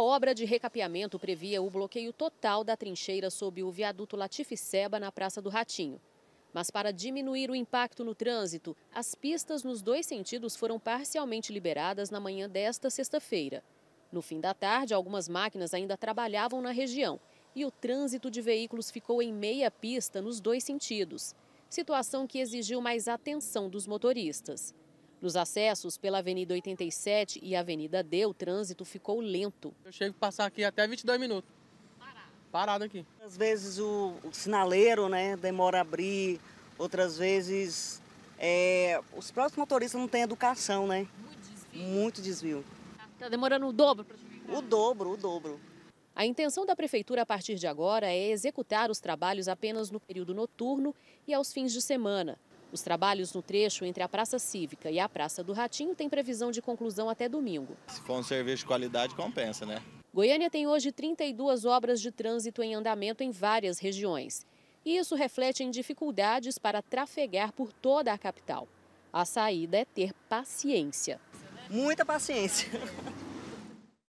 A obra de recapeamento previa o bloqueio total da trincheira sob o viaduto Seba na Praça do Ratinho. Mas para diminuir o impacto no trânsito, as pistas nos dois sentidos foram parcialmente liberadas na manhã desta sexta-feira. No fim da tarde, algumas máquinas ainda trabalhavam na região e o trânsito de veículos ficou em meia pista nos dois sentidos, situação que exigiu mais atenção dos motoristas. Nos acessos pela Avenida 87 e Avenida D, o trânsito ficou lento. Eu chego a passar aqui até 22 minutos. Parado. Parado aqui. Às vezes o, o sinaleiro né, demora a abrir, outras vezes é, os próprios motoristas não têm educação, né? Muito desvio. Muito desvio. Tá demorando o dobro para O dobro, o dobro. A intenção da prefeitura a partir de agora é executar os trabalhos apenas no período noturno e aos fins de semana. Os trabalhos no trecho entre a Praça Cívica e a Praça do Ratinho têm previsão de conclusão até domingo. Se for um serviço de qualidade, compensa, né? Goiânia tem hoje 32 obras de trânsito em andamento em várias regiões. E isso reflete em dificuldades para trafegar por toda a capital. A saída é ter paciência. Muita paciência.